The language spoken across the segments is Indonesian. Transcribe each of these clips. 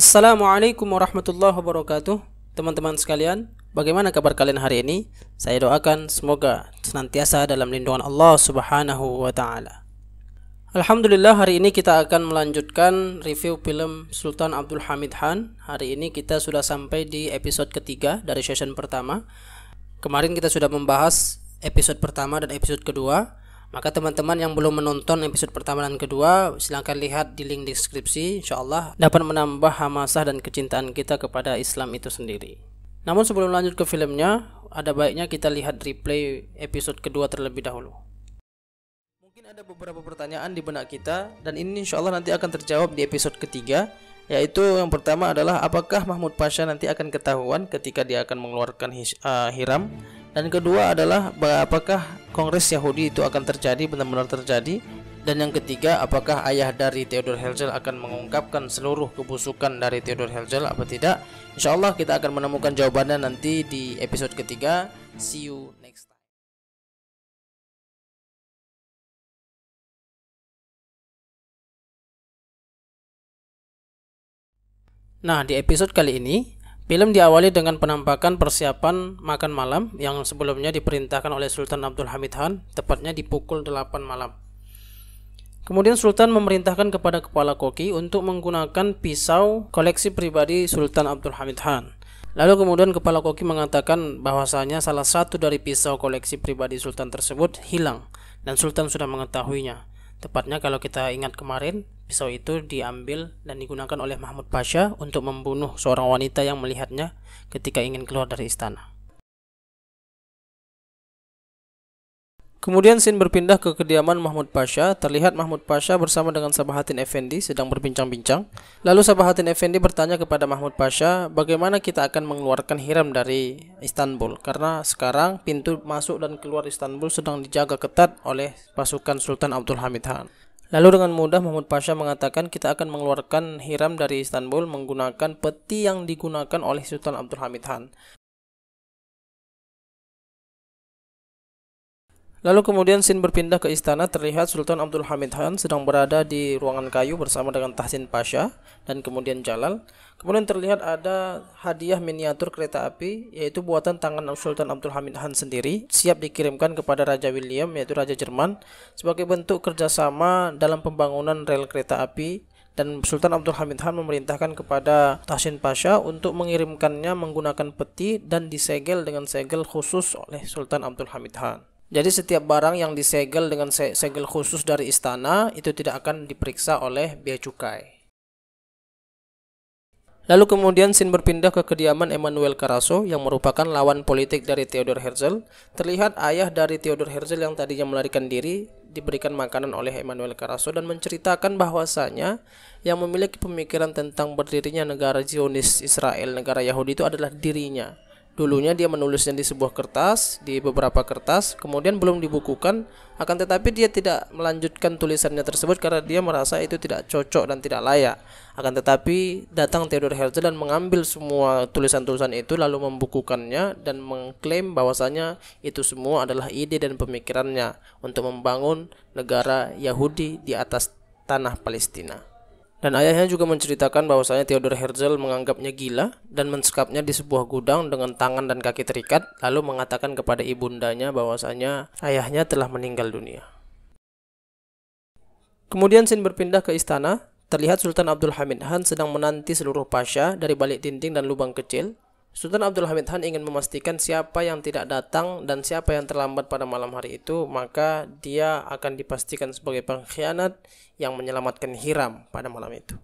Assalamualaikum warahmatullahi wabarakatuh Teman-teman sekalian Bagaimana kabar kalian hari ini? Saya doakan semoga senantiasa dalam lindungan Allah subhanahu wa ta'ala Alhamdulillah hari ini kita akan melanjutkan review film Sultan Abdul Hamid Khan Hari ini kita sudah sampai di episode ketiga dari session pertama Kemarin kita sudah membahas episode pertama dan episode kedua maka teman-teman yang belum menonton episode pertama dan kedua, silahkan lihat di link deskripsi. Insya Allah dapat menambah hamasah dan kecintaan kita kepada Islam itu sendiri. Namun sebelum lanjut ke filmnya, ada baiknya kita lihat replay episode kedua terlebih dahulu. Mungkin ada beberapa pertanyaan di benak kita, dan ini insya Allah nanti akan terjawab di episode ketiga, yaitu yang pertama adalah apakah Mahmud Pasha nanti akan ketahuan ketika dia akan mengeluarkan his, uh, hiram dan kedua adalah apakah Kongres Yahudi itu akan terjadi benar-benar terjadi? Dan yang ketiga, apakah ayah dari Theodor Herzl akan mengungkapkan seluruh kebusukan dari Theodor Herzl atau tidak? Insya Allah kita akan menemukan jawabannya nanti di episode ketiga. See you next time. Nah, di episode kali ini Film diawali dengan penampakan persiapan makan malam yang sebelumnya diperintahkan oleh Sultan Abdul Hamid Khan, tepatnya di pukul 8 malam. Kemudian Sultan memerintahkan kepada kepala koki untuk menggunakan pisau koleksi pribadi Sultan Abdul Hamid Khan. Lalu kemudian kepala koki mengatakan bahwasanya salah satu dari pisau koleksi pribadi Sultan tersebut hilang dan Sultan sudah mengetahuinya. Tepatnya kalau kita ingat kemarin, Pisau itu diambil dan digunakan oleh Mahmud Pasha untuk membunuh seorang wanita yang melihatnya ketika ingin keluar dari istana. Kemudian Sin berpindah ke kediaman Mahmud Pasha. Terlihat Mahmud Pasha bersama dengan Sabahatin Effendi sedang berbincang-bincang. Lalu Sabahatin Effendi bertanya kepada Mahmud Pasha, bagaimana kita akan mengeluarkan Hiram dari Istanbul? Karena sekarang pintu masuk dan keluar Istanbul sedang dijaga ketat oleh pasukan Sultan Abdul Hamid Khan. Lalu dengan mudah Mahmud Pasha mengatakan kita akan mengeluarkan Hiram dari Istanbul menggunakan peti yang digunakan oleh Sultan Abdul Hamid Khan. Lalu kemudian Sin berpindah ke istana terlihat Sultan Abdul Hamid Khan sedang berada di ruangan kayu bersama dengan Tahsin Pasha dan kemudian Jalal. Kemudian terlihat ada hadiah miniatur kereta api yaitu buatan tangan Sultan Abdul Hamid Khan sendiri siap dikirimkan kepada Raja William yaitu Raja Jerman sebagai bentuk kerjasama dalam pembangunan rel kereta api dan Sultan Abdul Hamid Khan memerintahkan kepada Tahsin Pasha untuk mengirimkannya menggunakan peti dan disegel dengan segel khusus oleh Sultan Abdul Hamid Khan. Jadi setiap barang yang disegel dengan segel khusus dari istana itu tidak akan diperiksa oleh bea cukai. Lalu kemudian Sin berpindah ke kediaman Emmanuel Carasso yang merupakan lawan politik dari Theodor Herzl. Terlihat ayah dari Theodor Herzl yang tadinya melarikan diri diberikan makanan oleh Emmanuel Carasso dan menceritakan bahwasanya yang memiliki pemikiran tentang berdirinya negara Zionis Israel, negara Yahudi itu adalah dirinya. Dulunya dia menulisnya di sebuah kertas, di beberapa kertas, kemudian belum dibukukan, akan tetapi dia tidak melanjutkan tulisannya tersebut karena dia merasa itu tidak cocok dan tidak layak. Akan tetapi datang Theodore Herzl dan mengambil semua tulisan-tulisan itu lalu membukukannya dan mengklaim bahwasanya itu semua adalah ide dan pemikirannya untuk membangun negara Yahudi di atas tanah Palestina. Dan ayahnya juga menceritakan bahwasanya Theodor Herzl menganggapnya gila dan mensekapnya di sebuah gudang dengan tangan dan kaki terikat, lalu mengatakan kepada ibundanya bahwasanya ayahnya telah meninggal dunia. Kemudian Sin berpindah ke istana, terlihat Sultan Abdul Hamid Han sedang menanti seluruh pasha dari balik dinding dan lubang kecil Sultan Abdul Hamid Khan ingin memastikan siapa yang tidak datang dan siapa yang terlambat pada malam hari itu, maka dia akan dipastikan sebagai pengkhianat yang menyelamatkan Hiram pada malam itu.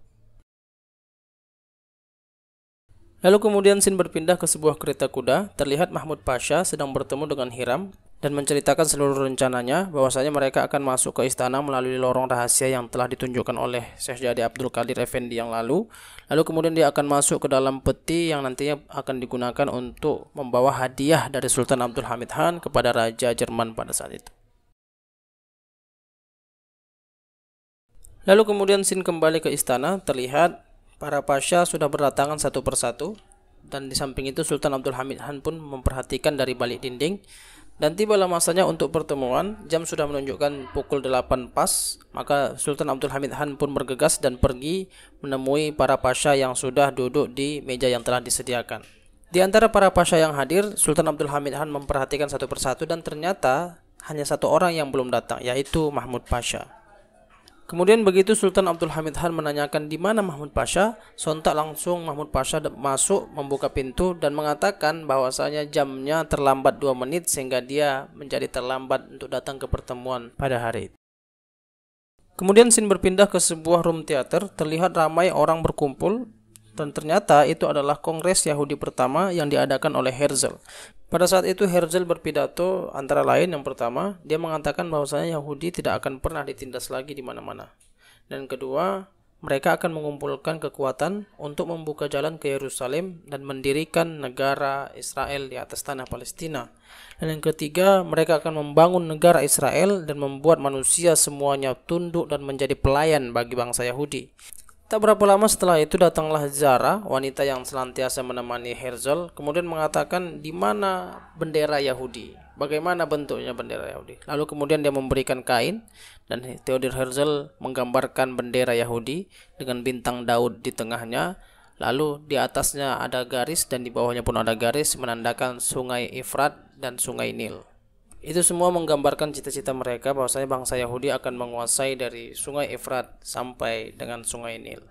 Lalu kemudian Sin berpindah ke sebuah kereta kuda, terlihat Mahmud Pasha sedang bertemu dengan Hiram dan menceritakan seluruh rencananya bahwasanya mereka akan masuk ke istana melalui lorong rahasia yang telah ditunjukkan oleh Syekh Jadi Abdul Qadir Effendi yang lalu. Lalu kemudian dia akan masuk ke dalam peti yang nantinya akan digunakan untuk membawa hadiah dari Sultan Abdul Hamid Khan kepada Raja Jerman pada saat itu. Lalu kemudian Sin kembali ke istana, terlihat para pasha sudah berdatangan satu persatu dan di samping itu Sultan Abdul Hamid Khan pun memperhatikan dari balik dinding dan tibalah masanya untuk pertemuan, jam sudah menunjukkan pukul 8 pas, maka Sultan Abdul Hamid Han pun bergegas dan pergi menemui para pasha yang sudah duduk di meja yang telah disediakan. Di antara para pasha yang hadir, Sultan Abdul Hamid Han memperhatikan satu persatu dan ternyata hanya satu orang yang belum datang, yaitu Mahmud Pasha. Kemudian begitu Sultan Abdul Hamid Khan menanyakan di mana Mahmud Pasha, sontak langsung Mahmud Pasha masuk membuka pintu dan mengatakan bahwasanya jamnya terlambat 2 menit sehingga dia menjadi terlambat untuk datang ke pertemuan pada hari itu. Kemudian Sin berpindah ke sebuah room teater, terlihat ramai orang berkumpul dan ternyata itu adalah kongres Yahudi pertama yang diadakan oleh Herzl. Pada saat itu Herzl berpidato antara lain yang pertama, dia mengatakan bahwasanya Yahudi tidak akan pernah ditindas lagi di mana-mana. Dan kedua, mereka akan mengumpulkan kekuatan untuk membuka jalan ke Yerusalem dan mendirikan negara Israel di atas tanah Palestina. Dan yang ketiga, mereka akan membangun negara Israel dan membuat manusia semuanya tunduk dan menjadi pelayan bagi bangsa Yahudi. Tak berapa lama setelah itu datanglah Zara, wanita yang selantiasa menemani Herzl, kemudian mengatakan di mana bendera Yahudi, bagaimana bentuknya bendera Yahudi. Lalu kemudian dia memberikan kain dan Theodor Herzl menggambarkan bendera Yahudi dengan bintang Daud di tengahnya, lalu di atasnya ada garis dan di bawahnya pun ada garis menandakan sungai Efrat dan sungai Nil. Itu semua menggambarkan cita-cita mereka bahwasanya bangsa Yahudi akan menguasai dari sungai Efrat sampai dengan sungai Nil.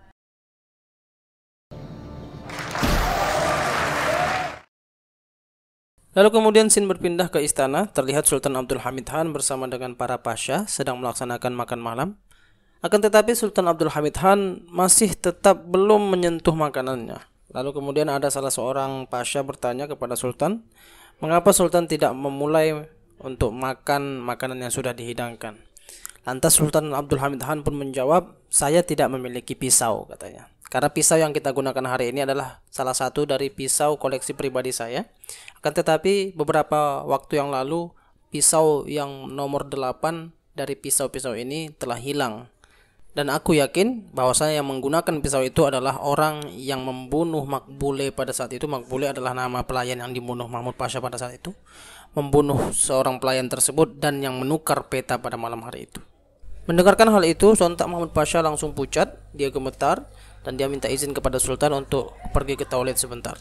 Lalu kemudian Sin berpindah ke istana, terlihat Sultan Abdul Hamid Han bersama dengan para pasha sedang melaksanakan makan malam. Akan tetapi Sultan Abdul Hamid Han masih tetap belum menyentuh makanannya. Lalu kemudian ada salah seorang pasha bertanya kepada Sultan, mengapa Sultan tidak memulai untuk makan makanan yang sudah dihidangkan. Lantas Sultan Abdul Hamid Khan pun menjawab, "Saya tidak memiliki pisau," katanya. Karena pisau yang kita gunakan hari ini adalah salah satu dari pisau koleksi pribadi saya. Akan tetapi beberapa waktu yang lalu pisau yang nomor 8 dari pisau-pisau ini telah hilang. Dan aku yakin bahwasanya yang menggunakan pisau itu adalah orang yang membunuh Makbule pada saat itu. Makbule adalah nama pelayan yang dibunuh Mahmud Pasha pada saat itu membunuh seorang pelayan tersebut dan yang menukar peta pada malam hari itu. Mendengarkan hal itu, sontak Muhammad Pasha langsung pucat, dia gemetar, dan dia minta izin kepada Sultan untuk pergi ke toilet sebentar.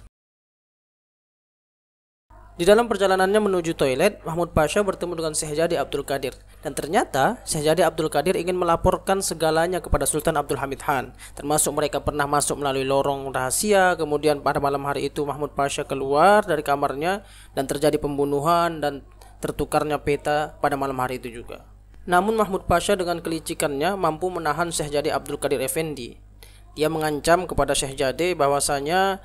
Di dalam perjalanannya menuju toilet, Mahmud Pasha bertemu dengan Syahjadi Abdul Qadir. Dan ternyata, Syahjadi Abdul Qadir ingin melaporkan segalanya kepada Sultan Abdul Hamid Khan. Termasuk mereka pernah masuk melalui lorong rahasia, kemudian pada malam hari itu Mahmud Pasha keluar dari kamarnya dan terjadi pembunuhan dan tertukarnya peta pada malam hari itu juga. Namun Mahmud Pasha dengan kelicikannya mampu menahan Syahjadi Abdul Qadir Effendi. Dia mengancam kepada Syahjadi bahwasanya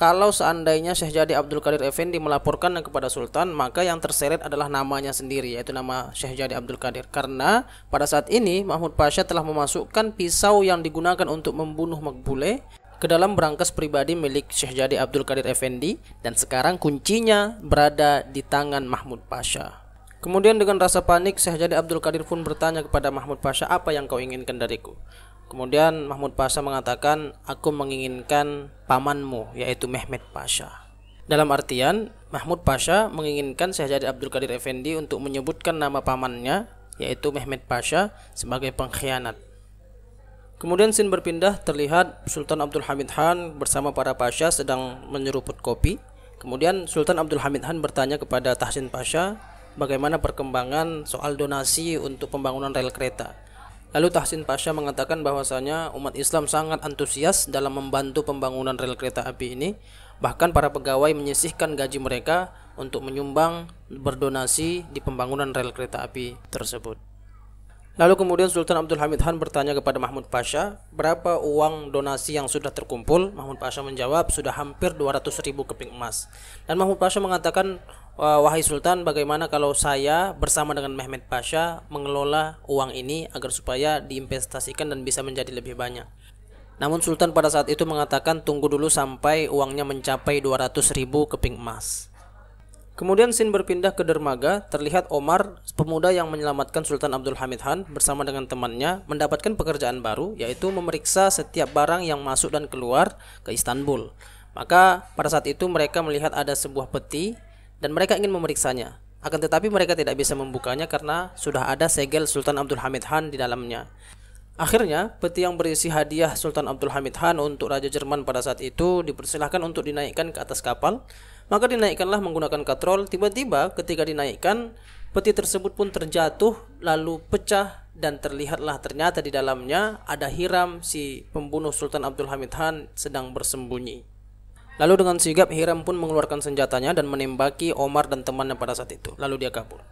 kalau seandainya Syekh Jadi Abdul Qadir Effendi melaporkan kepada Sultan, maka yang terseret adalah namanya sendiri, yaitu nama Syekh Jadi Abdul Qadir. Karena pada saat ini Mahmud Pasha telah memasukkan pisau yang digunakan untuk membunuh Makbule ke dalam berangkas pribadi milik Syekh Jadi Abdul Qadir Effendi dan sekarang kuncinya berada di tangan Mahmud Pasha. Kemudian dengan rasa panik, Syekh Jadi Abdul Qadir pun bertanya kepada Mahmud Pasha, apa yang kau inginkan dariku? Kemudian Mahmud Pasha mengatakan, aku menginginkan pamanmu, yaitu Mehmet Pasha. Dalam artian, Mahmud Pasha menginginkan Syekh Abdul Qadir Effendi untuk menyebutkan nama pamannya, yaitu Mehmet Pasha, sebagai pengkhianat. Kemudian Sin berpindah terlihat Sultan Abdul Hamid Khan bersama para pasha sedang menyeruput kopi. Kemudian Sultan Abdul Hamid Khan bertanya kepada Tahsin Pasha bagaimana perkembangan soal donasi untuk pembangunan rel kereta Lalu Tahsin Pasha mengatakan bahwasanya umat Islam sangat antusias dalam membantu pembangunan rel kereta api ini. Bahkan para pegawai menyisihkan gaji mereka untuk menyumbang berdonasi di pembangunan rel kereta api tersebut. Lalu kemudian Sultan Abdul Hamid Khan bertanya kepada Mahmud Pasha, berapa uang donasi yang sudah terkumpul? Mahmud Pasha menjawab, sudah hampir 200 ribu keping emas. Dan Mahmud Pasha mengatakan Eh, wahai Sultan, bagaimana kalau saya bersama dengan Mehmet Pasha mengelola uang ini agar supaya diinvestasikan dan bisa menjadi lebih banyak? Namun Sultan pada saat itu mengatakan tunggu dulu sampai uangnya mencapai 200 ribu keping emas. Kemudian Sin berpindah ke dermaga, terlihat Omar, pemuda yang menyelamatkan Sultan Abdul Hamid Han bersama dengan temannya, mendapatkan pekerjaan baru, yaitu memeriksa setiap barang yang masuk dan keluar ke Istanbul. Maka pada saat itu mereka melihat ada sebuah peti dan mereka ingin memeriksanya. Akan tetapi mereka tidak bisa membukanya karena sudah ada segel Sultan Abdul Hamid Han di dalamnya. Akhirnya, peti yang berisi hadiah Sultan Abdul Hamid Han untuk Raja Jerman pada saat itu dipersilahkan untuk dinaikkan ke atas kapal. Maka dinaikkanlah menggunakan katrol. Tiba-tiba ketika dinaikkan, peti tersebut pun terjatuh lalu pecah dan terlihatlah ternyata di dalamnya ada Hiram si pembunuh Sultan Abdul Hamid Han sedang bersembunyi. Lalu dengan sigap Hiram pun mengeluarkan senjatanya dan menembaki Omar dan temannya pada saat itu. Lalu dia kabur.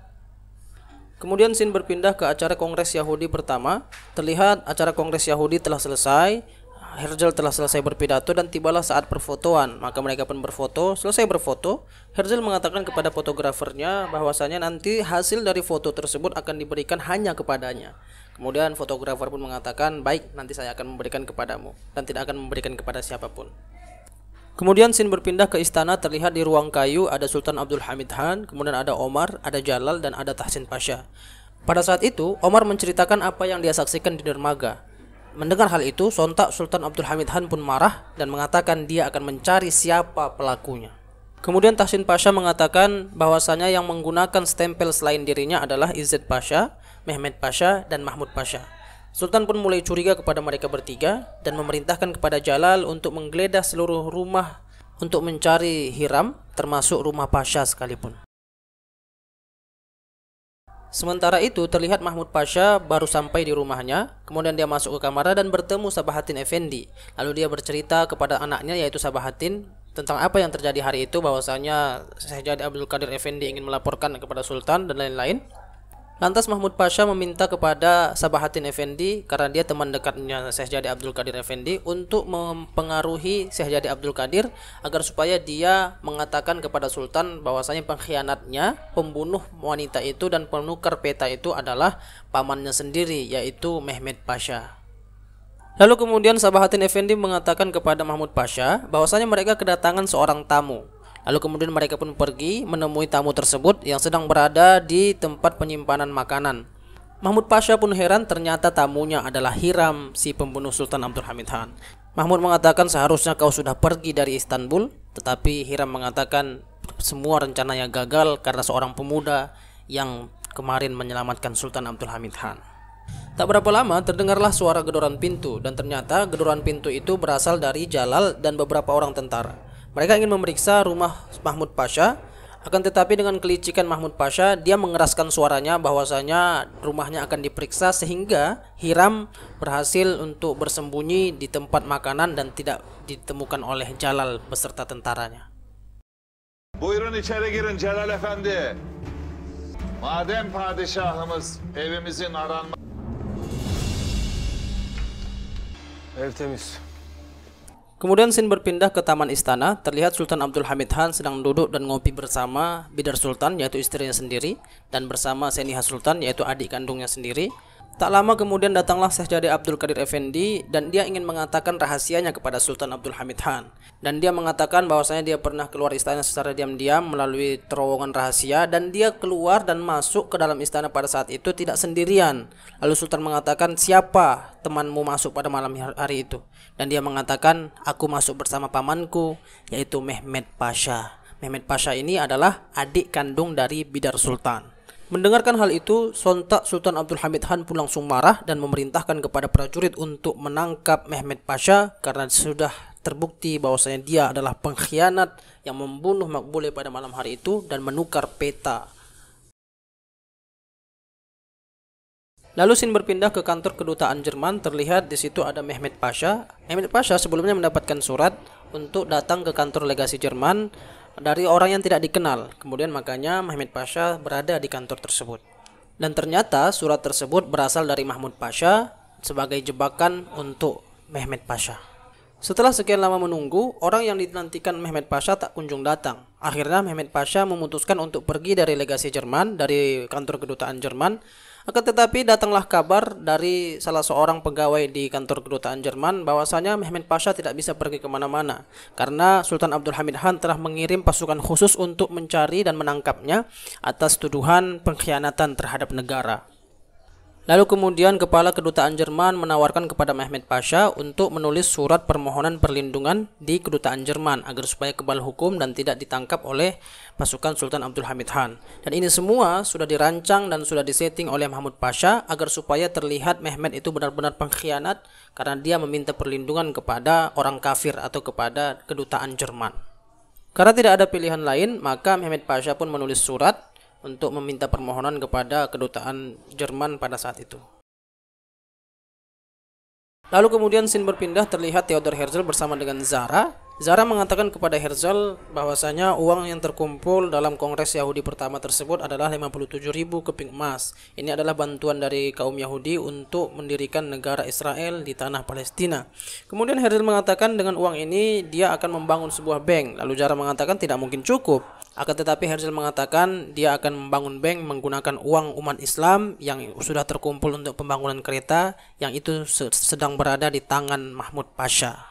Kemudian Sin berpindah ke acara Kongres Yahudi pertama. Terlihat acara Kongres Yahudi telah selesai. Herzl telah selesai berpidato dan tibalah saat perfotoan. Maka mereka pun berfoto. Selesai berfoto, Herzl mengatakan kepada fotografernya bahwasanya nanti hasil dari foto tersebut akan diberikan hanya kepadanya. Kemudian fotografer pun mengatakan, "Baik, nanti saya akan memberikan kepadamu dan tidak akan memberikan kepada siapapun." Kemudian Sin berpindah ke istana terlihat di ruang kayu ada Sultan Abdul Hamid Khan, kemudian ada Omar, ada Jalal, dan ada Tahsin Pasha. Pada saat itu, Omar menceritakan apa yang dia saksikan di dermaga. Mendengar hal itu, sontak Sultan Abdul Hamid Khan pun marah dan mengatakan dia akan mencari siapa pelakunya. Kemudian Tahsin Pasha mengatakan bahwasanya yang menggunakan stempel selain dirinya adalah Izzet Pasha, Mehmet Pasha, dan Mahmud Pasha. Sultan pun mulai curiga kepada mereka bertiga dan memerintahkan kepada Jalal untuk menggeledah seluruh rumah untuk mencari Hiram, termasuk rumah Pasha sekalipun. Sementara itu terlihat Mahmud Pasha baru sampai di rumahnya, kemudian dia masuk ke kamar dan bertemu Sabahatin Effendi. Lalu dia bercerita kepada anaknya yaitu Sabahatin tentang apa yang terjadi hari itu bahwasanya Syahjad Abdul Qadir Effendi ingin melaporkan kepada Sultan dan lain-lain. Lantas Mahmud Pasha meminta kepada Sabahatin Effendi karena dia teman dekatnya Syekh Jadi Abdul Qadir Effendi untuk mempengaruhi Syekh Jadi Abdul Qadir agar supaya dia mengatakan kepada Sultan bahwasanya pengkhianatnya, pembunuh wanita itu dan penukar peta itu adalah pamannya sendiri yaitu Mehmet Pasha. Lalu kemudian Sabahatin Effendi mengatakan kepada Mahmud Pasha bahwasanya mereka kedatangan seorang tamu Lalu kemudian mereka pun pergi menemui tamu tersebut yang sedang berada di tempat penyimpanan makanan. Mahmud Pasha pun heran ternyata tamunya adalah Hiram, si pembunuh Sultan Abdul Hamid Khan. Mahmud mengatakan seharusnya kau sudah pergi dari Istanbul, tetapi Hiram mengatakan semua rencananya gagal karena seorang pemuda yang kemarin menyelamatkan Sultan Abdul Hamid Khan. Tak berapa lama terdengarlah suara gedoran pintu dan ternyata gedoran pintu itu berasal dari Jalal dan beberapa orang tentara. Mereka ingin memeriksa rumah Mahmud Pasha, akan tetapi dengan kelicikan Mahmud Pasha, dia mengeraskan suaranya bahwasanya rumahnya akan diperiksa sehingga Hiram berhasil untuk bersembunyi di tempat makanan dan tidak ditemukan oleh Jalal beserta tentaranya. Buyurun içeri girin Celal Efendi. Madem padişahımız evimizin aranma... Ev temiz. Kemudian Sin berpindah ke taman istana, terlihat Sultan Abdul Hamid Han sedang duduk dan ngopi bersama Bidar Sultan yaitu istrinya sendiri dan bersama Seniha Sultan yaitu adik kandungnya sendiri Tak lama kemudian datanglah Syahjadi Abdul Qadir Effendi dan dia ingin mengatakan rahasianya kepada Sultan Abdul Hamid Khan. Dan dia mengatakan bahwasanya dia pernah keluar istana secara diam-diam melalui terowongan rahasia dan dia keluar dan masuk ke dalam istana pada saat itu tidak sendirian. Lalu Sultan mengatakan siapa temanmu masuk pada malam hari itu? Dan dia mengatakan aku masuk bersama pamanku yaitu Mehmet Pasha. Mehmet Pasha ini adalah adik kandung dari Bidar Sultan. Mendengarkan hal itu, sontak Sultan Abdul Hamid Han pun langsung marah dan memerintahkan kepada prajurit untuk menangkap Mehmet Pasha karena sudah terbukti bahwasanya dia adalah pengkhianat yang membunuh Makbule pada malam hari itu dan menukar peta. Lalu Sin berpindah ke kantor kedutaan Jerman, terlihat di situ ada Mehmet Pasha. Mehmet Pasha sebelumnya mendapatkan surat untuk datang ke kantor legasi Jerman dari orang yang tidak dikenal. Kemudian makanya Mahmud Pasha berada di kantor tersebut. Dan ternyata surat tersebut berasal dari Mahmud Pasha sebagai jebakan untuk Mehmet Pasha. Setelah sekian lama menunggu, orang yang dinantikan Mehmet Pasha tak kunjung datang. Akhirnya Mehmet Pasha memutuskan untuk pergi dari legasi Jerman, dari kantor kedutaan Jerman, akan tetapi datanglah kabar dari salah seorang pegawai di kantor kedutaan Jerman bahwasanya Mehmet Pasha tidak bisa pergi kemana-mana karena Sultan Abdul Hamid Han telah mengirim pasukan khusus untuk mencari dan menangkapnya atas tuduhan pengkhianatan terhadap negara. Lalu kemudian kepala kedutaan Jerman menawarkan kepada Mehmet Pasha untuk menulis surat permohonan perlindungan di kedutaan Jerman agar supaya kebal hukum dan tidak ditangkap oleh pasukan Sultan Abdul Hamid Khan. Dan ini semua sudah dirancang dan sudah disetting oleh Mahmud Pasha agar supaya terlihat Mehmet itu benar-benar pengkhianat karena dia meminta perlindungan kepada orang kafir atau kepada kedutaan Jerman. Karena tidak ada pilihan lain, maka Mehmet Pasha pun menulis surat untuk meminta permohonan kepada kedutaan Jerman pada saat itu. Lalu kemudian Sin berpindah terlihat Theodor Herzl bersama dengan Zara Zara mengatakan kepada Herzl bahwasanya uang yang terkumpul dalam Kongres Yahudi pertama tersebut adalah 57.000 keping emas. Ini adalah bantuan dari kaum Yahudi untuk mendirikan negara Israel di tanah Palestina. Kemudian Herzl mengatakan dengan uang ini dia akan membangun sebuah bank. Lalu Zara mengatakan tidak mungkin cukup. Akan tetapi Herzl mengatakan dia akan membangun bank menggunakan uang umat Islam yang sudah terkumpul untuk pembangunan kereta yang itu sedang berada di tangan Mahmud Pasha.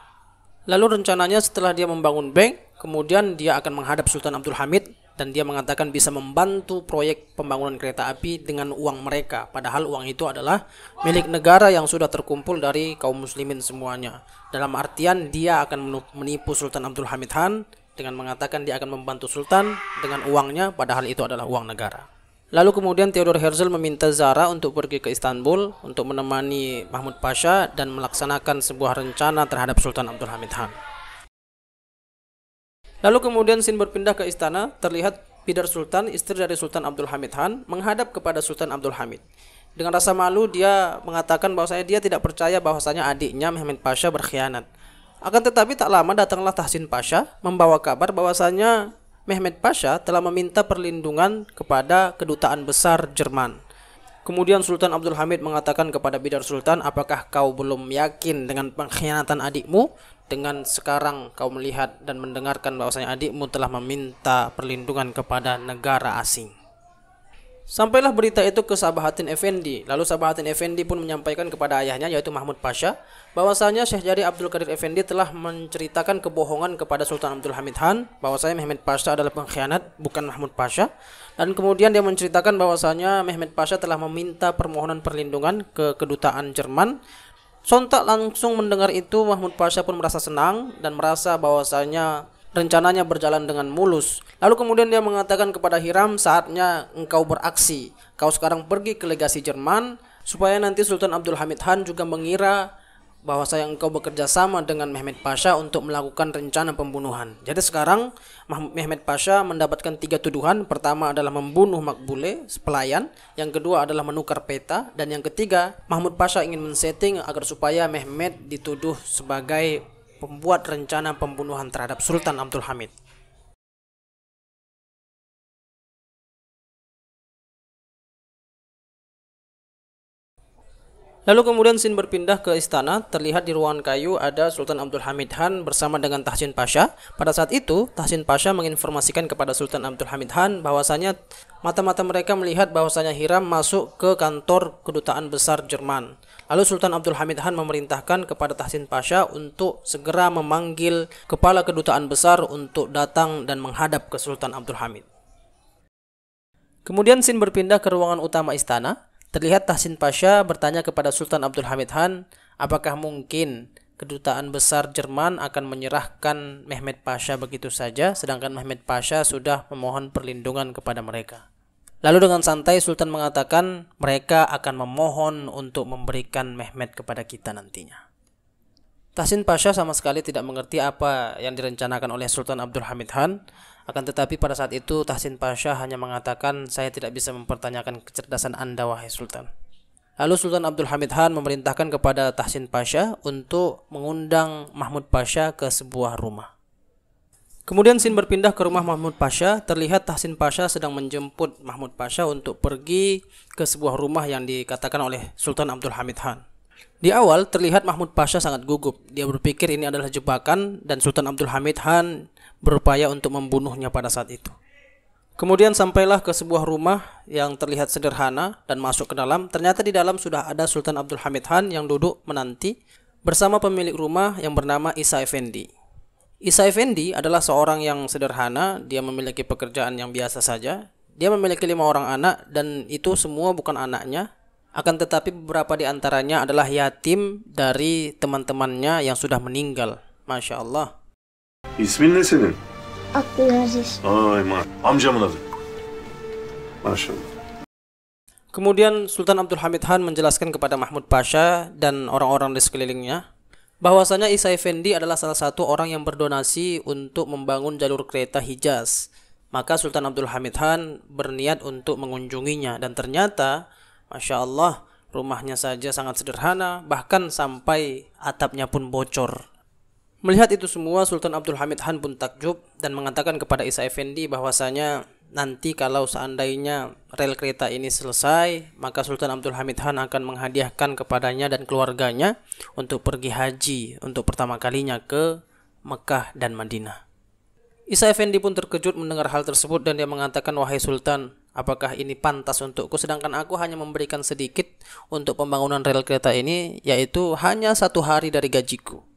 Lalu rencananya setelah dia membangun bank, kemudian dia akan menghadap Sultan Abdul Hamid dan dia mengatakan bisa membantu proyek pembangunan kereta api dengan uang mereka. Padahal uang itu adalah milik negara yang sudah terkumpul dari kaum muslimin semuanya. Dalam artian dia akan menipu Sultan Abdul Hamid Khan dengan mengatakan dia akan membantu Sultan dengan uangnya padahal itu adalah uang negara. Lalu kemudian Theodor Herzl meminta Zara untuk pergi ke Istanbul untuk menemani Mahmud Pasha dan melaksanakan sebuah rencana terhadap Sultan Abdul Hamid Han. Lalu kemudian Sin berpindah ke istana, terlihat Pidar Sultan, istri dari Sultan Abdul Hamid Han, menghadap kepada Sultan Abdul Hamid. Dengan rasa malu, dia mengatakan bahwasanya dia tidak percaya bahwasanya adiknya Mehmet Pasha berkhianat. Akan tetapi tak lama datanglah Tahsin Pasha membawa kabar bahwasanya Mehmet Pasha telah meminta perlindungan kepada kedutaan besar Jerman. Kemudian Sultan Abdul Hamid mengatakan kepada Bidar Sultan, apakah kau belum yakin dengan pengkhianatan adikmu? Dengan sekarang kau melihat dan mendengarkan bahwasanya adikmu telah meminta perlindungan kepada negara asing. Sampailah berita itu ke Sabahatin Effendi. Lalu Sabahatin Effendi pun menyampaikan kepada ayahnya yaitu Mahmud Pasha bahwasanya Syekh Jari Abdul Qadir Effendi telah menceritakan kebohongan kepada Sultan Abdul Hamid Khan bahwasanya Mehmet Pasha adalah pengkhianat bukan Mahmud Pasha dan kemudian dia menceritakan bahwasanya Mehmet Pasha telah meminta permohonan perlindungan ke kedutaan Jerman Sontak langsung mendengar itu Mahmud Pasha pun merasa senang dan merasa bahwasanya rencananya berjalan dengan mulus. Lalu kemudian dia mengatakan kepada Hiram, saatnya engkau beraksi. Kau sekarang pergi ke legasi Jerman, supaya nanti Sultan Abdul Hamid Han juga mengira bahwa saya engkau bekerja sama dengan Mehmet Pasha untuk melakukan rencana pembunuhan. Jadi sekarang Mehmet Pasha mendapatkan tiga tuduhan. Pertama adalah membunuh Makbule, pelayan. Yang kedua adalah menukar peta. Dan yang ketiga, Mahmud Pasha ingin men-setting agar supaya Mehmet dituduh sebagai pembuat rencana pembunuhan terhadap Sultan Abdul Hamid. Lalu kemudian Sin berpindah ke istana, terlihat di ruangan kayu ada Sultan Abdul Hamid Han bersama dengan Tahsin Pasha. Pada saat itu, Tahsin Pasha menginformasikan kepada Sultan Abdul Hamid Han bahwasanya mata-mata mereka melihat bahwasanya Hiram masuk ke kantor kedutaan besar Jerman. Lalu Sultan Abdul Hamid Han memerintahkan kepada Tahsin Pasha untuk segera memanggil kepala kedutaan besar untuk datang dan menghadap ke Sultan Abdul Hamid. Kemudian Sin berpindah ke ruangan utama istana. Terlihat Tahsin Pasha bertanya kepada Sultan Abdul Hamid Han, apakah mungkin kedutaan besar Jerman akan menyerahkan Mehmet Pasha begitu saja, sedangkan Mehmet Pasha sudah memohon perlindungan kepada mereka. Lalu dengan santai Sultan mengatakan mereka akan memohon untuk memberikan Mehmet kepada kita nantinya. Tahsin Pasha sama sekali tidak mengerti apa yang direncanakan oleh Sultan Abdul Hamid Khan. Akan tetapi pada saat itu Tahsin Pasha hanya mengatakan saya tidak bisa mempertanyakan kecerdasan Anda wahai Sultan. Lalu Sultan Abdul Hamid Khan memerintahkan kepada Tahsin Pasha untuk mengundang Mahmud Pasha ke sebuah rumah. Kemudian Sin berpindah ke rumah Mahmud Pasha. Terlihat Tahsin Pasha sedang menjemput Mahmud Pasha untuk pergi ke sebuah rumah yang dikatakan oleh Sultan Abdul Hamid Khan. Di awal terlihat Mahmud Pasha sangat gugup. Dia berpikir ini adalah jebakan dan Sultan Abdul Hamid Khan berupaya untuk membunuhnya pada saat itu. Kemudian sampailah ke sebuah rumah yang terlihat sederhana dan masuk ke dalam. Ternyata di dalam sudah ada Sultan Abdul Hamid Khan yang duduk menanti bersama pemilik rumah yang bernama Isa Effendi. Isa Effendi adalah seorang yang sederhana, dia memiliki pekerjaan yang biasa saja. Dia memiliki lima orang anak dan itu semua bukan anaknya. Akan tetapi beberapa di antaranya adalah yatim dari teman-temannya yang sudah meninggal. Masya Allah. İsmin ne senin? Aziz. Ay amcamın adı. Allah. Kemudian Sultan Abdul Hamid Han menjelaskan kepada Mahmud Pasha dan orang-orang di sekelilingnya bahwasanya Isa Effendi adalah salah satu orang yang berdonasi untuk membangun jalur kereta Hijaz. Maka Sultan Abdul Hamid Khan berniat untuk mengunjunginya dan ternyata, masya Allah, rumahnya saja sangat sederhana, bahkan sampai atapnya pun bocor. Melihat itu semua, Sultan Abdul Hamid Khan pun takjub dan mengatakan kepada Isa Effendi bahwasanya nanti kalau seandainya rel kereta ini selesai, maka Sultan Abdul Hamid Khan akan menghadiahkan kepadanya dan keluarganya untuk pergi haji untuk pertama kalinya ke Mekah dan Madinah. Isa Effendi pun terkejut mendengar hal tersebut dan dia mengatakan, "Wahai Sultan, apakah ini pantas untukku sedangkan aku hanya memberikan sedikit untuk pembangunan rel kereta ini, yaitu hanya satu hari dari gajiku."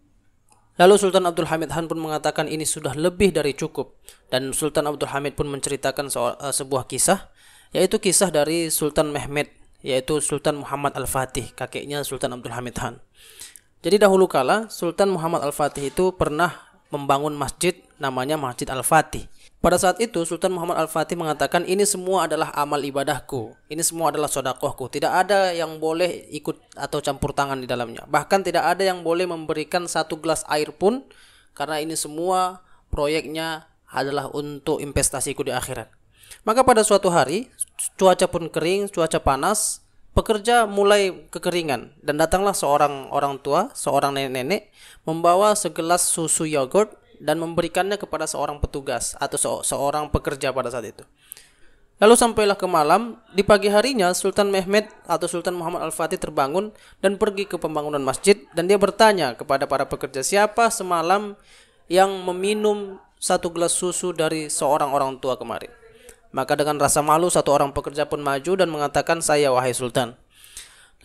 Lalu Sultan Abdul Hamid Han pun mengatakan ini sudah lebih dari cukup dan Sultan Abdul Hamid pun menceritakan eh, sebuah kisah yaitu kisah dari Sultan Mehmet, yaitu Sultan Muhammad Al-Fatih kakeknya Sultan Abdul Hamid Han. Jadi dahulu kala Sultan Muhammad Al-Fatih itu pernah membangun masjid namanya Masjid Al-Fatih pada saat itu Sultan Muhammad Al-Fatih mengatakan ini semua adalah amal ibadahku, ini semua adalah sodakohku, tidak ada yang boleh ikut atau campur tangan di dalamnya. Bahkan tidak ada yang boleh memberikan satu gelas air pun karena ini semua proyeknya adalah untuk investasiku di akhirat. Maka pada suatu hari cuaca pun kering, cuaca panas, pekerja mulai kekeringan dan datanglah seorang orang tua, seorang nenek-nenek membawa segelas susu yogurt dan memberikannya kepada seorang petugas atau se seorang pekerja pada saat itu. Lalu sampailah ke malam, di pagi harinya Sultan Mehmed atau Sultan Muhammad Al-Fatih terbangun dan pergi ke pembangunan masjid dan dia bertanya kepada para pekerja siapa semalam yang meminum satu gelas susu dari seorang orang tua kemarin. Maka dengan rasa malu satu orang pekerja pun maju dan mengatakan saya wahai Sultan.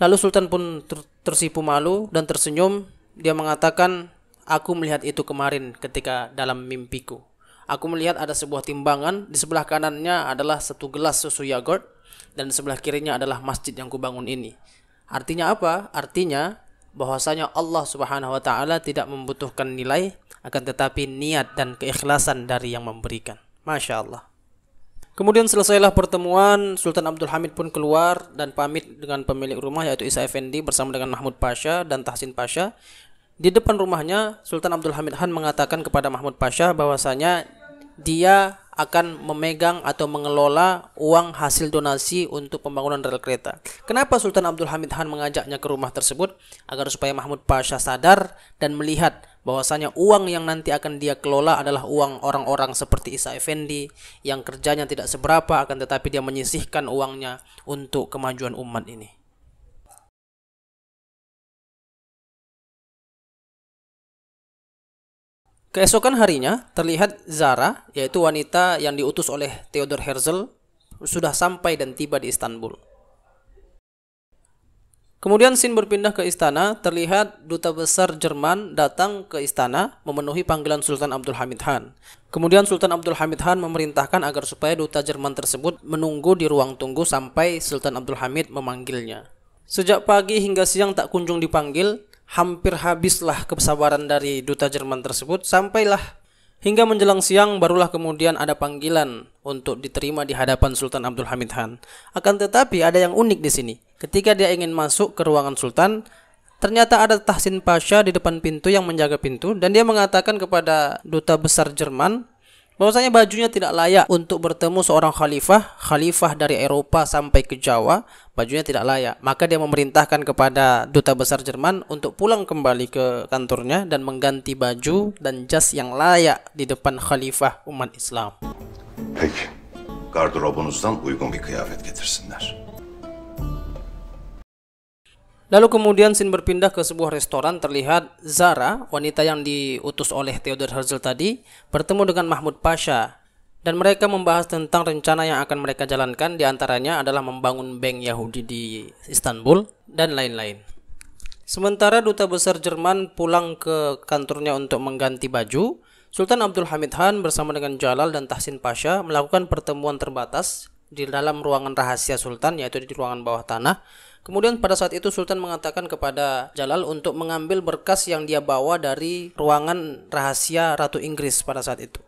Lalu Sultan pun ter tersipu malu dan tersenyum. Dia mengatakan Aku melihat itu kemarin ketika dalam mimpiku. Aku melihat ada sebuah timbangan, di sebelah kanannya adalah satu gelas susu yogurt, dan di sebelah kirinya adalah masjid yang kubangun ini. Artinya apa? Artinya bahwasanya Allah Subhanahu wa taala tidak membutuhkan nilai akan tetapi niat dan keikhlasan dari yang memberikan. Masya Allah. Kemudian selesailah pertemuan, Sultan Abdul Hamid pun keluar dan pamit dengan pemilik rumah yaitu Isa Effendi bersama dengan Mahmud Pasha dan Tahsin Pasha di depan rumahnya, Sultan Abdul Hamid Han mengatakan kepada Mahmud Pasha bahwasanya dia akan memegang atau mengelola uang hasil donasi untuk pembangunan rel kereta. Kenapa Sultan Abdul Hamid Han mengajaknya ke rumah tersebut? Agar supaya Mahmud Pasha sadar dan melihat bahwasanya uang yang nanti akan dia kelola adalah uang orang-orang seperti Isa Effendi yang kerjanya tidak seberapa akan tetapi dia menyisihkan uangnya untuk kemajuan umat ini. Keesokan harinya terlihat Zara, yaitu wanita yang diutus oleh Theodor Herzl, sudah sampai dan tiba di Istanbul. Kemudian Sin berpindah ke istana, terlihat duta besar Jerman datang ke istana memenuhi panggilan Sultan Abdul Hamid Khan. Kemudian Sultan Abdul Hamid Khan memerintahkan agar supaya duta Jerman tersebut menunggu di ruang tunggu sampai Sultan Abdul Hamid memanggilnya. Sejak pagi hingga siang tak kunjung dipanggil, hampir habislah kesabaran dari duta Jerman tersebut sampailah hingga menjelang siang barulah kemudian ada panggilan untuk diterima di hadapan Sultan Abdul Hamid Khan. Akan tetapi ada yang unik di sini. Ketika dia ingin masuk ke ruangan sultan, Ternyata ada Tahsin Pasha di depan pintu yang menjaga pintu dan dia mengatakan kepada duta besar Jerman bahwasanya bajunya tidak layak untuk bertemu seorang khalifah, khalifah dari Eropa sampai ke Jawa, bajunya tidak layak. Maka dia memerintahkan kepada duta besar Jerman untuk pulang kembali ke kantornya dan mengganti baju dan jas yang layak di depan khalifah umat Islam. Peki, gardırobunuzdan uygun bir kıyafet getirsinler. Lalu kemudian Sin berpindah ke sebuah restoran terlihat Zara, wanita yang diutus oleh Theodore Herzl tadi, bertemu dengan Mahmud Pasha dan mereka membahas tentang rencana yang akan mereka jalankan diantaranya adalah membangun bank Yahudi di Istanbul dan lain-lain. Sementara duta besar Jerman pulang ke kantornya untuk mengganti baju, Sultan Abdul Hamid Han bersama dengan Jalal dan Tahsin Pasha melakukan pertemuan terbatas di dalam ruangan rahasia sultan yaitu di ruangan bawah tanah. Kemudian pada saat itu sultan mengatakan kepada Jalal untuk mengambil berkas yang dia bawa dari ruangan rahasia Ratu Inggris pada saat itu.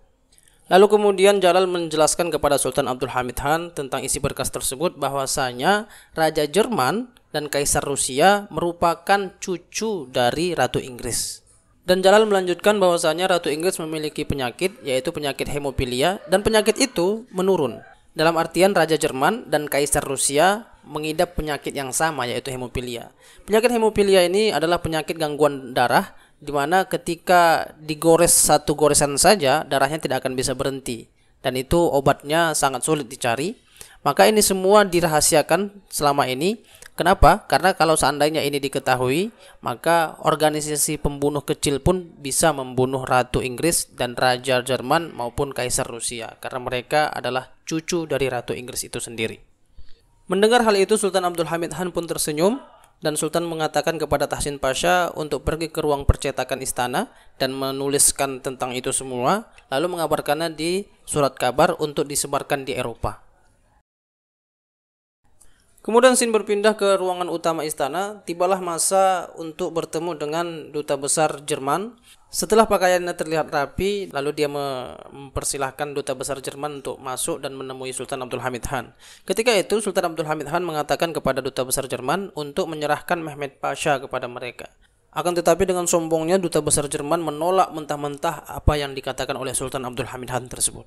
Lalu kemudian Jalal menjelaskan kepada Sultan Abdul Hamid Khan tentang isi berkas tersebut bahwasanya Raja Jerman dan Kaisar Rusia merupakan cucu dari Ratu Inggris. Dan Jalal melanjutkan bahwasanya Ratu Inggris memiliki penyakit yaitu penyakit hemofilia dan penyakit itu menurun. Dalam artian Raja Jerman dan Kaisar Rusia mengidap penyakit yang sama yaitu hemofilia. Penyakit hemofilia ini adalah penyakit gangguan darah di mana ketika digores satu goresan saja darahnya tidak akan bisa berhenti dan itu obatnya sangat sulit dicari. Maka ini semua dirahasiakan selama ini Kenapa? Karena kalau seandainya ini diketahui, maka organisasi pembunuh kecil pun bisa membunuh Ratu Inggris dan Raja Jerman maupun Kaisar Rusia, karena mereka adalah cucu dari Ratu Inggris itu sendiri. Mendengar hal itu, Sultan Abdul Hamid Han pun tersenyum dan Sultan mengatakan kepada Tahsin Pasha untuk pergi ke ruang percetakan istana dan menuliskan tentang itu semua, lalu mengabarkannya di surat kabar untuk disebarkan di Eropa. Kemudian Sin berpindah ke ruangan utama istana, tibalah masa untuk bertemu dengan duta besar Jerman. Setelah pakaiannya terlihat rapi, lalu dia mempersilahkan duta besar Jerman untuk masuk dan menemui Sultan Abdul Hamid Han. Ketika itu, Sultan Abdul Hamid Han mengatakan kepada duta besar Jerman untuk menyerahkan Mehmet Pasha kepada mereka. Akan tetapi dengan sombongnya duta besar Jerman menolak mentah-mentah apa yang dikatakan oleh Sultan Abdul Hamid Han tersebut.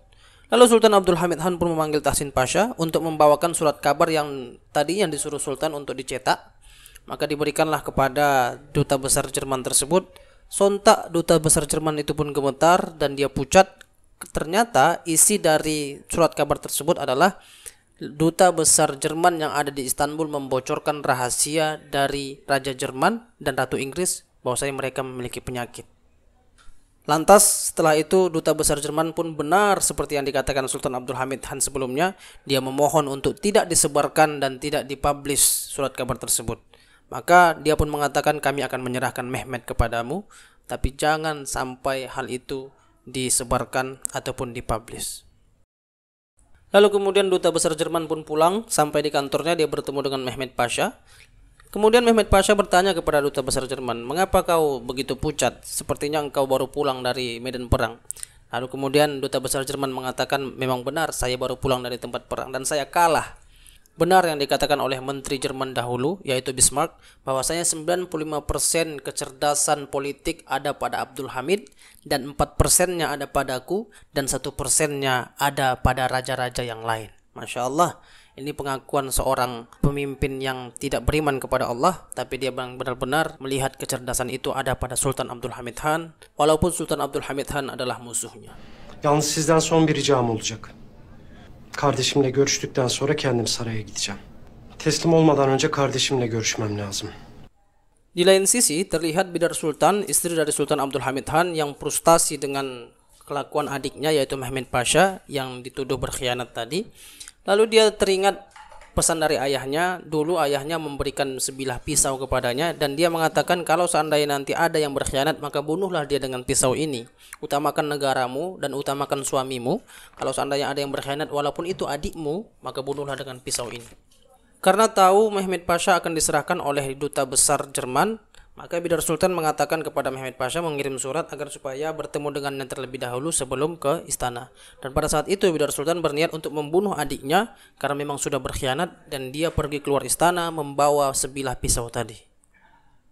Lalu Sultan Abdul Hamid Han pun memanggil Tahsin Pasha untuk membawakan surat kabar yang tadi yang disuruh Sultan untuk dicetak. Maka diberikanlah kepada duta besar Jerman tersebut. Sontak duta besar Jerman itu pun gemetar dan dia pucat. Ternyata isi dari surat kabar tersebut adalah duta besar Jerman yang ada di Istanbul membocorkan rahasia dari raja Jerman dan ratu Inggris bahwasanya mereka memiliki penyakit. Lantas setelah itu duta besar Jerman pun benar seperti yang dikatakan Sultan Abdul Hamid Han sebelumnya, dia memohon untuk tidak disebarkan dan tidak dipublish surat kabar tersebut. Maka dia pun mengatakan kami akan menyerahkan Mehmet kepadamu, tapi jangan sampai hal itu disebarkan ataupun dipublish. Lalu kemudian duta besar Jerman pun pulang, sampai di kantornya dia bertemu dengan Mehmet Pasha. Kemudian Mehmet Pasha bertanya kepada duta besar Jerman, "Mengapa kau begitu pucat? Sepertinya engkau baru pulang dari medan perang." Lalu kemudian duta besar Jerman mengatakan, "Memang benar, saya baru pulang dari tempat perang dan saya kalah." Benar yang dikatakan oleh menteri Jerman dahulu, yaitu Bismarck, bahwasanya 95% kecerdasan politik ada pada Abdul Hamid dan 4%-nya ada padaku dan 1%-nya ada pada raja-raja yang lain. Masya Allah. Ini pengakuan seorang pemimpin yang tidak beriman kepada Allah, tapi dia benar-benar melihat kecerdasan itu ada pada Sultan Abdul Hamid Han, walaupun Sultan Abdul Hamid Han adalah musuhnya. Yalnız sizden son bir ricam olacak. Kardeşimle görüştükten sonra kendim saraya gideceğim. Teslim olmadan önce kardeşimle görüşmem lazım. Di lain sisi, terlihat Bidar Sultan, istri dari Sultan Abdul Hamid Han yang frustasi dengan kelakuan adiknya yaitu Mehmet Pasha yang dituduh berkhianat tadi. Lalu dia teringat pesan dari ayahnya, dulu ayahnya memberikan sebilah pisau kepadanya dan dia mengatakan kalau seandainya nanti ada yang berkhianat maka bunuhlah dia dengan pisau ini. Utamakan negaramu dan utamakan suamimu. Kalau seandainya ada yang berkhianat walaupun itu adikmu, maka bunuhlah dengan pisau ini. Karena tahu Mehmet Pasha akan diserahkan oleh duta besar Jerman, maka Bidar Sultan mengatakan kepada Mehmet Pasha mengirim surat agar supaya bertemu dengannya terlebih dahulu sebelum ke istana. Dan pada saat itu Bidar Sultan berniat untuk membunuh adiknya karena memang sudah berkhianat dan dia pergi keluar istana membawa sebilah pisau tadi.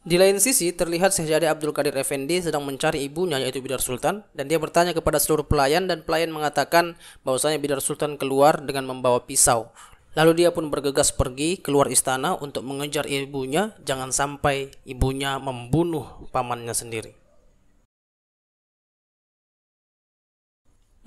Di lain sisi terlihat Syahzade Abdul Qadir Effendi sedang mencari ibunya yaitu Bidar Sultan dan dia bertanya kepada seluruh pelayan dan pelayan mengatakan bahwasanya Bidar Sultan keluar dengan membawa pisau. Lalu dia pun bergegas pergi keluar istana untuk mengejar ibunya, jangan sampai ibunya membunuh pamannya sendiri.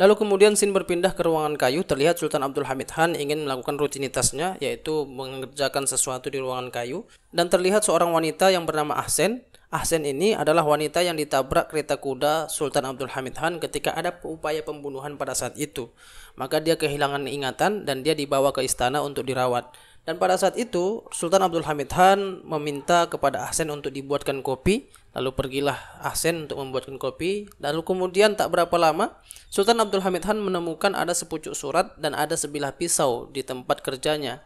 Lalu kemudian Sin berpindah ke ruangan kayu, terlihat Sultan Abdul Hamid Khan ingin melakukan rutinitasnya, yaitu mengerjakan sesuatu di ruangan kayu, dan terlihat seorang wanita yang bernama Ahsen Ahsen ini adalah wanita yang ditabrak kereta kuda Sultan Abdul Hamid Khan ketika ada upaya pembunuhan pada saat itu. Maka dia kehilangan ingatan dan dia dibawa ke istana untuk dirawat. Dan pada saat itu Sultan Abdul Hamid Khan meminta kepada Ahsen untuk dibuatkan kopi. Lalu pergilah Ahsen untuk membuatkan kopi. Lalu kemudian tak berapa lama Sultan Abdul Hamid Khan menemukan ada sepucuk surat dan ada sebilah pisau di tempat kerjanya.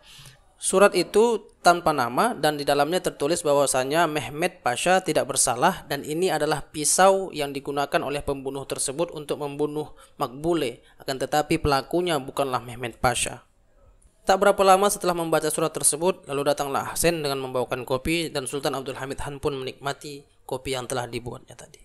Surat itu tanpa nama dan di dalamnya tertulis bahwasanya Mehmet Pasha tidak bersalah dan ini adalah pisau yang digunakan oleh pembunuh tersebut untuk membunuh Makbule. Akan tetapi pelakunya bukanlah Mehmet Pasha. Tak berapa lama setelah membaca surat tersebut, lalu datanglah Hasan dengan membawakan kopi dan Sultan Abdul Hamid Han pun menikmati kopi yang telah dibuatnya tadi.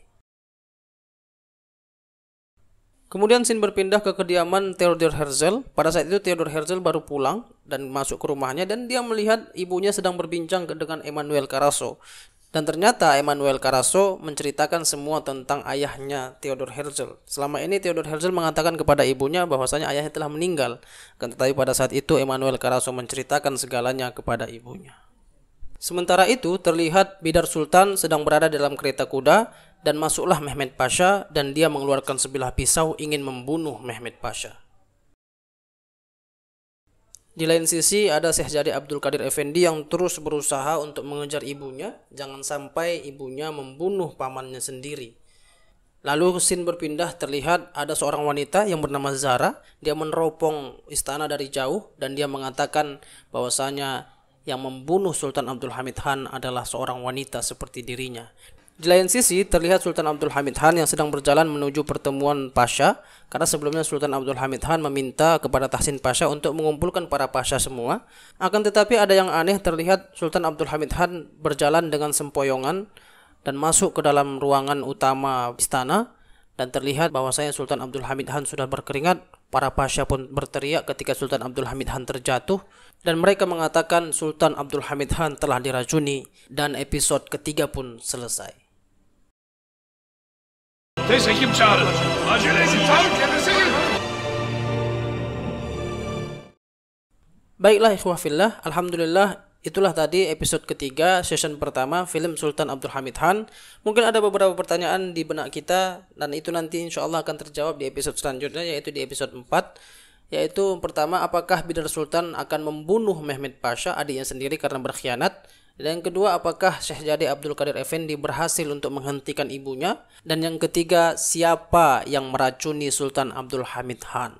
Kemudian Sin berpindah ke kediaman Theodor Herzl. Pada saat itu Theodor Herzl baru pulang dan masuk ke rumahnya dan dia melihat ibunya sedang berbincang dengan Emmanuel Carasso. Dan ternyata Emmanuel Carasso menceritakan semua tentang ayahnya Theodore Herzl. Selama ini Theodore Herzl mengatakan kepada ibunya bahwasanya ayahnya telah meninggal. Tetapi pada saat itu Emmanuel Carasso menceritakan segalanya kepada ibunya. Sementara itu terlihat Bidar Sultan sedang berada dalam kereta kuda dan masuklah Mehmet Pasha dan dia mengeluarkan sebilah pisau ingin membunuh Mehmet Pasha. Di lain sisi ada Syekh Jadi Abdul Qadir Effendi yang terus berusaha untuk mengejar ibunya, jangan sampai ibunya membunuh pamannya sendiri. Lalu sin berpindah terlihat ada seorang wanita yang bernama Zara, dia meneropong istana dari jauh dan dia mengatakan bahwasanya yang membunuh Sultan Abdul Hamid Han adalah seorang wanita seperti dirinya. Di lain sisi, terlihat Sultan Abdul Hamid Han yang sedang berjalan menuju pertemuan Pasha karena sebelumnya Sultan Abdul Hamid Han meminta kepada Tahsin Pasha untuk mengumpulkan para Pasha semua. Akan tetapi ada yang aneh terlihat Sultan Abdul Hamid Han berjalan dengan sempoyongan dan masuk ke dalam ruangan utama istana dan terlihat bahwasanya Sultan Abdul Hamid Han sudah berkeringat. Para Pasha pun berteriak ketika Sultan Abdul Hamid Han terjatuh dan mereka mengatakan Sultan Abdul Hamid Han telah diracuni dan episode ketiga pun selesai kim çağırır? Acele edin. Çağırın kendisi Baiklah ikhwah fillah, alhamdulillah Itulah tadi episode ketiga, season pertama film Sultan Abdul Hamid Khan. Mungkin ada beberapa pertanyaan di benak kita dan itu nanti insya Allah akan terjawab di episode selanjutnya yaitu di episode 4 yaitu pertama apakah Bidar Sultan akan membunuh Mehmet Pasha adiknya sendiri karena berkhianat dan yang kedua, apakah Syekh Jadi Abdul Qadir Effendi berhasil untuk menghentikan ibunya? Dan yang ketiga, siapa yang meracuni Sultan Abdul Hamid Khan?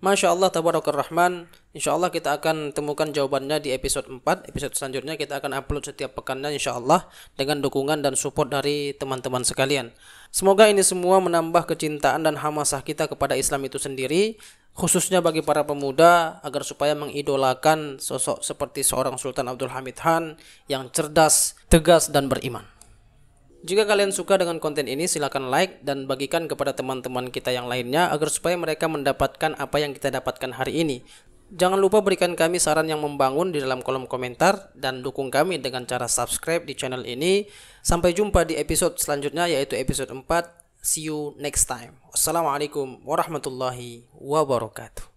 Masya Allah, Tabarokur Rahman. Insya Allah kita akan temukan jawabannya di episode 4. Episode selanjutnya kita akan upload setiap pekannya insya Allah dengan dukungan dan support dari teman-teman sekalian. Semoga ini semua menambah kecintaan dan hamasah kita kepada Islam itu sendiri, khususnya bagi para pemuda agar supaya mengidolakan sosok seperti seorang Sultan Abdul Hamid Han yang cerdas, tegas, dan beriman. Jika kalian suka dengan konten ini, silahkan like dan bagikan kepada teman-teman kita yang lainnya agar supaya mereka mendapatkan apa yang kita dapatkan hari ini. Jangan lupa berikan kami saran yang membangun di dalam kolom komentar dan dukung kami dengan cara subscribe di channel ini. Sampai jumpa di episode selanjutnya yaitu episode 4. See you next time. Wassalamualaikum warahmatullahi wabarakatuh.